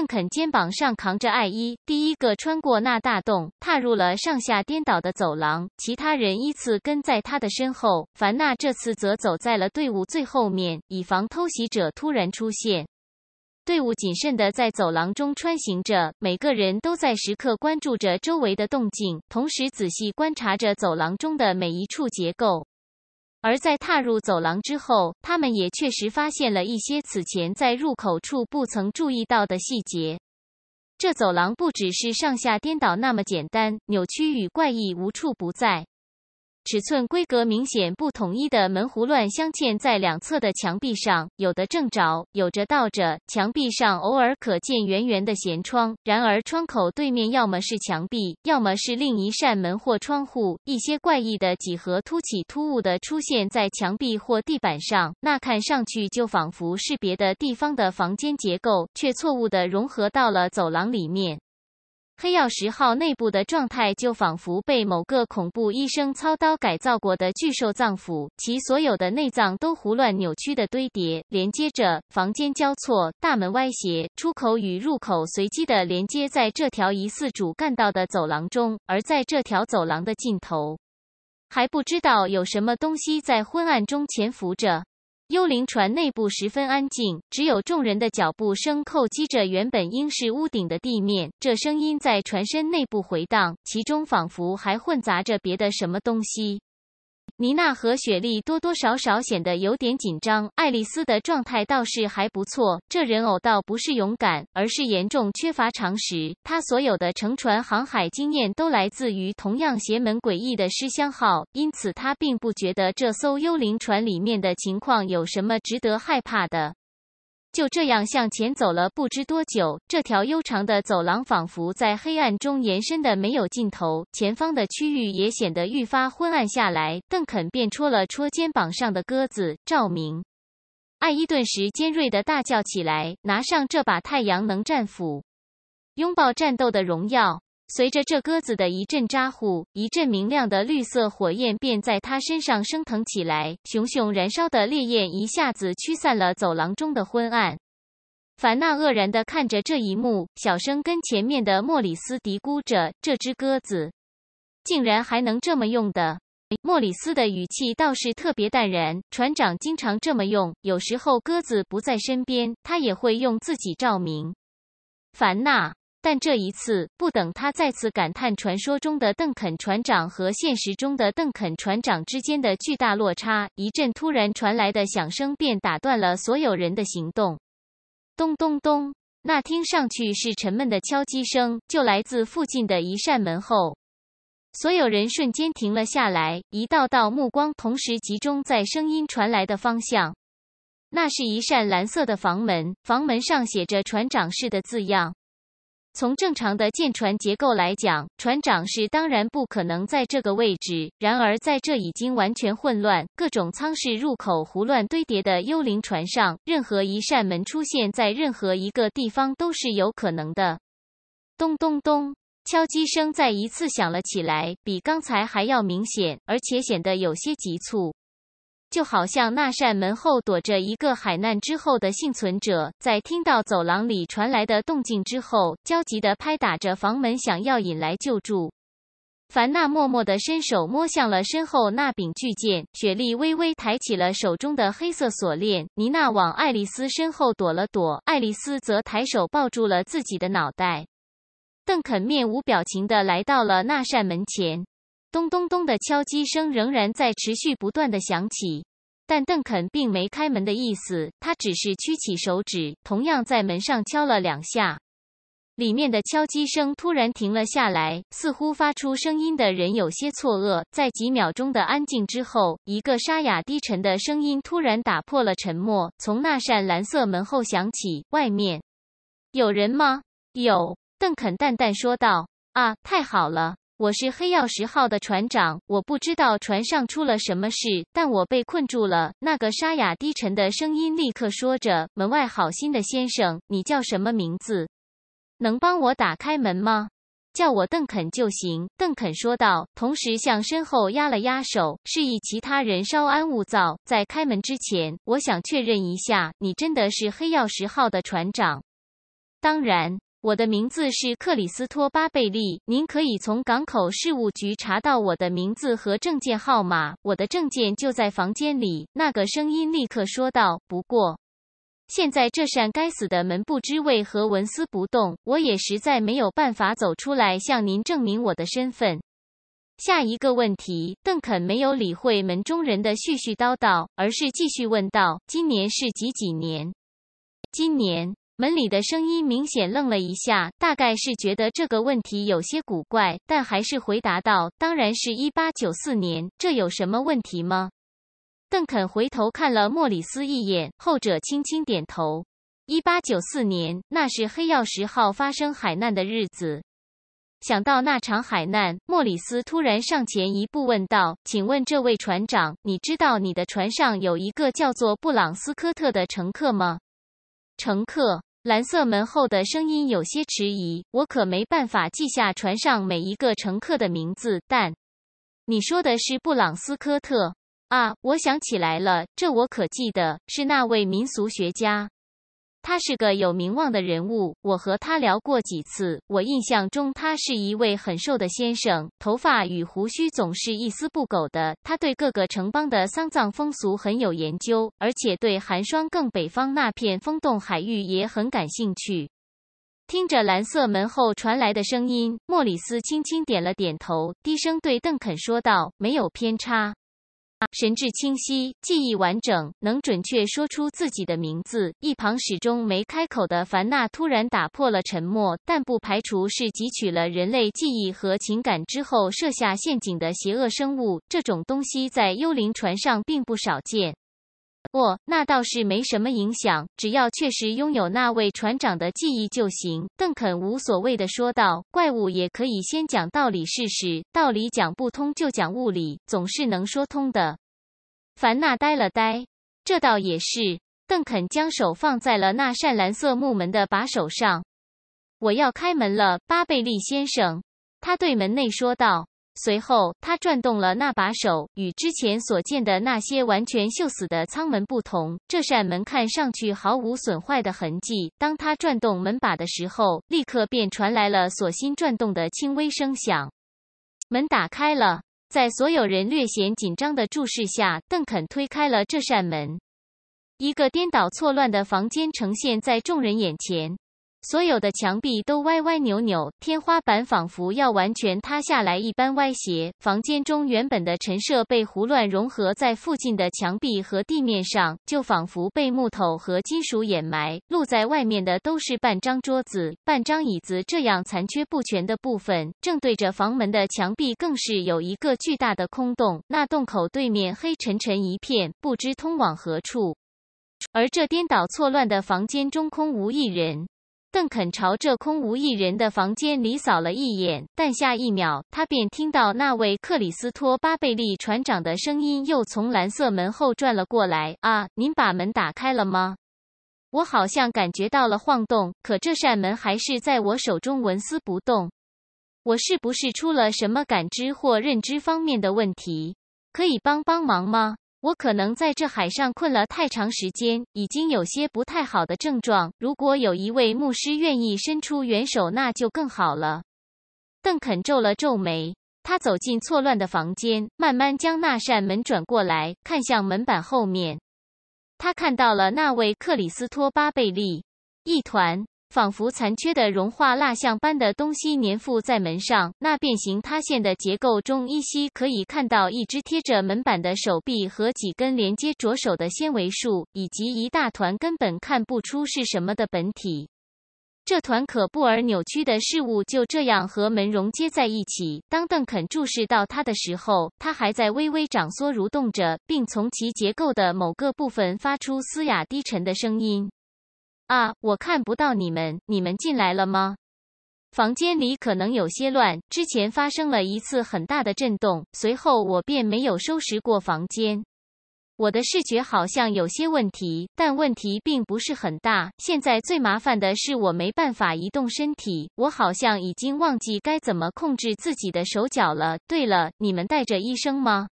邓肯肩膀上扛着艾伊，第一个穿过那大洞，踏入了上下颠倒的走廊。其他人依次跟在他的身后。凡娜这次则走在了队伍最后面，以防偷袭者突然出现。队伍谨慎的在走廊中穿行着，每个人都在时刻关注着周围的动静，同时仔细观察着走廊中的每一处结构。而在踏入走廊之后，他们也确实发现了一些此前在入口处不曾注意到的细节。这走廊不只是上下颠倒那么简单，扭曲与怪异无处不在。尺寸规格明显不统一的门胡乱镶嵌在两侧的墙壁上，有的正着，有的倒着。墙壁上偶尔可见圆圆的舷窗，然而窗口对面要么是墙壁，要么是另一扇门或窗户。一些怪异的几何凸起突兀地出现在墙壁或地板上，那看上去就仿佛是别的地方的房间结构，却错误地融合到了走廊里面。黑曜石号内部的状态，就仿佛被某个恐怖医生操刀改造过的巨兽脏腑，其所有的内脏都胡乱扭曲的堆叠，连接着房间交错，大门歪斜，出口与入口随机的连接在这条疑似主干道的走廊中，而在这条走廊的尽头，还不知道有什么东西在昏暗中潜伏着。幽灵船内部十分安静，只有众人的脚步声叩击着原本应是屋顶的地面。这声音在船身内部回荡，其中仿佛还混杂着别的什么东西。妮娜和雪莉多多少少显得有点紧张，爱丽丝的状态倒是还不错。这人偶倒不是勇敢，而是严重缺乏常识。他所有的乘船航海经验都来自于同样邪门诡异的失箱号，因此他并不觉得这艘幽灵船里面的情况有什么值得害怕的。就这样向前走了不知多久，这条悠长的走廊仿佛在黑暗中延伸的没有尽头，前方的区域也显得愈发昏暗下来。邓肯便戳了戳肩膀上的鸽子照明，艾伊顿时尖锐的大叫起来：“拿上这把太阳能战斧，拥抱战斗的荣耀！”随着这鸽子的一阵咋呼，一阵明亮的绿色火焰便在它身上升腾起来，熊熊燃烧的烈焰一下子驱散了走廊中的昏暗。凡纳愕然地看着这一幕，小声跟前面的莫里斯嘀咕着：“这只鸽子竟然还能这么用的。”莫里斯的语气倒是特别淡然：“船长经常这么用，有时候鸽子不在身边，他也会用自己照明。”凡纳。但这一次，不等他再次感叹传说中的邓肯船长和现实中的邓肯船长之间的巨大落差，一阵突然传来的响声便打断了所有人的行动。咚咚咚，那听上去是沉闷的敲击声，就来自附近的一扇门后。所有人瞬间停了下来，一道道目光同时集中在声音传来的方向。那是一扇蓝色的房门，房门上写着“船长室”的字样。从正常的舰船结构来讲，船长是当然不可能在这个位置。然而，在这已经完全混乱、各种舱室入口胡乱堆叠的幽灵船上，任何一扇门出现在任何一个地方都是有可能的。咚咚咚，敲击声再一次响了起来，比刚才还要明显，而且显得有些急促。就好像那扇门后躲着一个海难之后的幸存者，在听到走廊里传来的动静之后，焦急的拍打着房门，想要引来救助。凡娜默默的伸手摸向了身后那柄巨剑，雪莉微微抬起了手中的黑色锁链，妮娜往爱丽丝身后躲了躲，爱丽丝则抬手抱住了自己的脑袋。邓肯面无表情的来到了那扇门前。咚咚咚的敲击声仍然在持续不断的响起，但邓肯并没开门的意思，他只是屈起手指，同样在门上敲了两下。里面的敲击声突然停了下来，似乎发出声音的人有些错愕。在几秒钟的安静之后，一个沙哑低沉的声音突然打破了沉默，从那扇蓝色门后响起：“外面有人吗？”“有。”邓肯淡淡说道。“啊，太好了。”我是黑曜石号的船长，我不知道船上出了什么事，但我被困住了。那个沙哑低沉的声音立刻说着：“门外好心的先生，你叫什么名字？能帮我打开门吗？叫我邓肯就行。”邓肯说道，同时向身后压了压手，示意其他人稍安勿躁。在开门之前，我想确认一下，你真的是黑曜石号的船长？当然。我的名字是克里斯托巴贝利。您可以从港口事务局查到我的名字和证件号码。我的证件就在房间里。那个声音立刻说道：“不过，现在这扇该死的门不知为何纹丝不动，我也实在没有办法走出来向您证明我的身份。”下一个问题，邓肯没有理会门中人的絮絮叨叨，而是继续问道：“今年是几几年？”今年。门里的声音明显愣了一下，大概是觉得这个问题有些古怪，但还是回答道：“当然是一八九四年，这有什么问题吗？”邓肯回头看了莫里斯一眼，后者轻轻点头。一八九四年，那是黑曜石号发生海难的日子。想到那场海难，莫里斯突然上前一步问道：“请问这位船长，你知道你的船上有一个叫做布朗斯科特的乘客吗？”乘客。蓝色门后的声音有些迟疑。我可没办法记下船上每一个乘客的名字，但你说的是布朗斯科特啊！我想起来了，这我可记得，是那位民俗学家。他是个有名望的人物，我和他聊过几次。我印象中，他是一位很瘦的先生，头发与胡须总是一丝不苟的。他对各个城邦的丧葬风俗很有研究，而且对寒霜更北方那片风洞海域也很感兴趣。听着蓝色门后传来的声音，莫里斯轻轻点了点头，低声对邓肯说道：“没有偏差。”神志清晰，记忆完整，能准确说出自己的名字。一旁始终没开口的凡娜突然打破了沉默，但不排除是汲取了人类记忆和情感之后设下陷阱的邪恶生物。这种东西在幽灵船上并不少见。哦，那倒是没什么影响，只要确实拥有那位船长的记忆就行。”邓肯无所谓的说道。“怪物也可以先讲道理试试，道理讲不通就讲物理，总是能说通的。”凡纳呆了呆，这倒也是。邓肯将手放在了那扇蓝色木门的把手上，“我要开门了，巴贝利先生。”他对门内说道。随后，他转动了那把手。与之前所见的那些完全锈死的舱门不同，这扇门看上去毫无损坏的痕迹。当他转动门把的时候，立刻便传来了锁芯转动的轻微声响。门打开了，在所有人略显紧张的注视下，邓肯推开了这扇门，一个颠倒错乱的房间呈现在众人眼前。所有的墙壁都歪歪扭扭，天花板仿佛要完全塌下来一般歪斜。房间中原本的陈设被胡乱融合在附近的墙壁和地面上，就仿佛被木头和金属掩埋。露在外面的都是半张桌子、半张椅子这样残缺不全的部分。正对着房门的墙壁更是有一个巨大的空洞，那洞口对面黑沉沉一片，不知通往何处。而这颠倒错乱的房间中空无一人。邓肯朝着空无一人的房间里扫了一眼，但下一秒，他便听到那位克里斯托巴贝利船长的声音又从蓝色门后转了过来：“啊，您把门打开了吗？我好像感觉到了晃动，可这扇门还是在我手中纹丝不动。我是不是出了什么感知或认知方面的问题？可以帮帮忙吗？”我可能在这海上困了太长时间，已经有些不太好的症状。如果有一位牧师愿意伸出援手，那就更好了。邓肯皱了皱眉，他走进错乱的房间，慢慢将那扇门转过来，看向门板后面。他看到了那位克里斯托巴·贝利，一团。仿佛残缺的融化蜡像般的东西粘附在门上，那变形塌陷的结构中依稀可以看到一只贴着门板的手臂和几根连接着手的纤维束，以及一大团根本看不出是什么的本体。这团可怖而扭曲的事物就这样和门融接在一起。当邓肯注视到它的时候，它还在微微涨缩、蠕动着，并从其结构的某个部分发出嘶哑低沉的声音。啊，我看不到你们，你们进来了吗？房间里可能有些乱，之前发生了一次很大的震动，随后我便没有收拾过房间。我的视觉好像有些问题，但问题并不是很大。现在最麻烦的是我没办法移动身体，我好像已经忘记该怎么控制自己的手脚了。对了，你们带着医生吗？